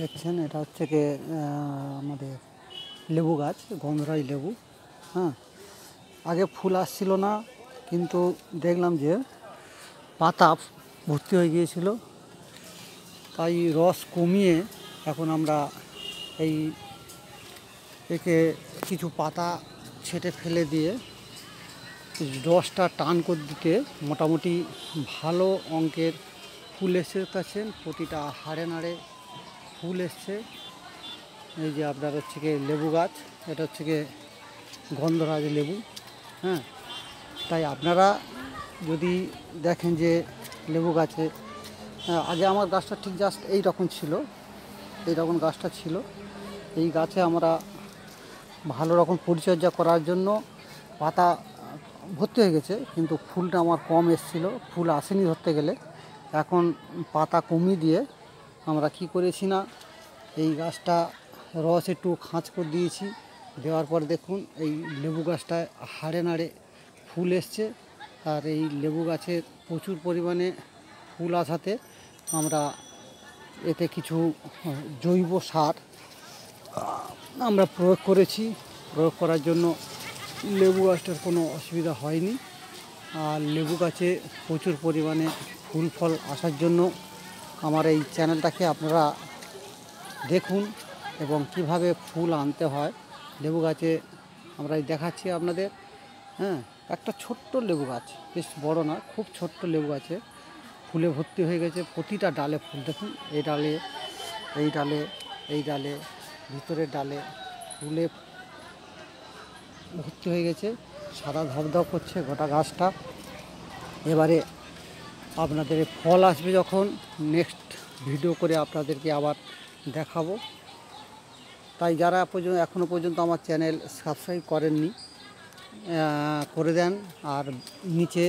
দেখছেন এটা হচ্ছে কি আমাদের লেবু গাছ গন্ধরাই লেবু হ্যাঁ আগে ফুল আসছিল না কিন্তু দেখলাম যে পাতা ভর্তি হয়ে গিয়েছিল তাই রস কমিয়ে এখন আমরা এই একে কিছু পাতা ছেটে ফেলে দিয়ে রসটা টান করে দিতে মোটামুটি ভালো অঙ্কের ফুল এসে গেছেন প্রতিটা হাড়ে নাড়ে ফুল এসছে এই যে আপনার হচ্ছে গিয়ে লেবু গাছ এটা হচ্ছে গিয়ে গন্ধরাজ লেবু হ্যাঁ তাই আপনারা যদি দেখেন যে লেবু গাছে আগে আমার গাছটা ঠিক জাস্ট এই রকম ছিল এই রকম গাছটা ছিল এই গাছে আমরা ভালো রকম পরিচর্যা করার জন্য পাতা ভর্তি হয়ে গেছে কিন্তু ফুলটা আমার কম এসছিল ফুল আসেনি ধরতে গেলে এখন পাতা কমিয়ে দিয়ে আমরা কি করেছি না এই গাছটা রস একটু খাঁচ করে দিয়েছি দেওয়ার পর দেখুন এই লেবু গাছটায় হাড়ে নাড়ে ফুল এসছে আর এই লেবু গাছে প্রচুর পরিমাণে ফুল আসাতে আমরা এতে কিছু জৈব সার আমরা প্রয়োগ করেছি প্রয়োগ করার জন্য লেবু গাছটার কোনো অসুবিধা হয়নি আর লেবু গাছে প্রচুর পরিমাণে ফুল ফল আসার জন্য আমার এই চ্যানেলটাকে আপনারা দেখুন এবং কিভাবে ফুল আনতে হয় লেবু গাছে আমরা দেখাচ্ছি আপনাদের হ্যাঁ একটা ছোট্ট লেবু গাছ বেশ বড় না খুব ছোট্ট লেবু গাছে ফুলে ভর্তি হয়ে গেছে প্রতিটা ডালে ফুল দেখুন এই ডালে এই ডালে এই ডালে ভিতরের ডালে ফুলে ভর্তি হয়ে গেছে সাদা ধপধপ করছে গোটা গাছটা এবারে আপনাদের ফল আসবে যখন নেক্সট ভিডিও করে আপনাদেরকে আবার দেখাবো তাই যারা পর্যন্ত এখনও পর্যন্ত আমার চ্যানেল সাবস্ক্রাইব করেননি করে দেন আর নিচে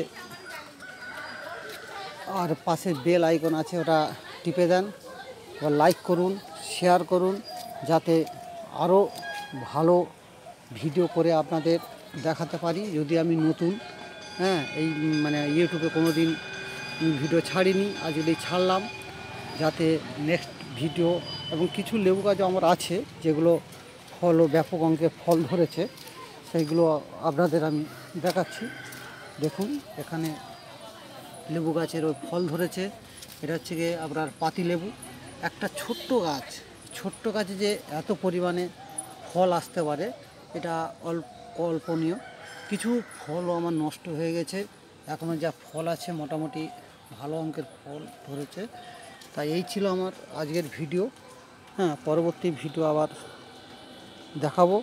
আর পাশে বেল আইকন আছে ওটা টিপে দেন বা লাইক করুন শেয়ার করুন যাতে আরও ভালো ভিডিও করে আপনাদের দেখাতে পারি যদি আমি নতুন হ্যাঁ এই মানে ইউটিউবে কোনো দিন ভিডিও ছাড়িনি আজকে ছাড়লাম যাতে নেক্সট ভিডিও এবং কিছু লেবু গাছও আমার আছে যেগুলো ও ব্যাপক অঙ্কে ফল ধরেছে সেইগুলো আপনাদের আমি দেখাচ্ছি দেখুন এখানে লেবু গাছের ওই ফল ধরেছে এটা হচ্ছে গিয়ে আপনার পাতি লেবু একটা ছোট্ট গাছ ছোট্ট গাছে যে এত পরিমাণে ফল আসতে পারে এটা অল্প অল্পনীয় কিছু ফলও আমার নষ্ট হয়ে গেছে এখনও যা ফল আছে মোটামুটি ভালো অঙ্কের ফল ধরেছে তাই এই ছিল আমার আজকের ভিডিও হ্যাঁ পরবর্তী ভিডিও আবার দেখাবো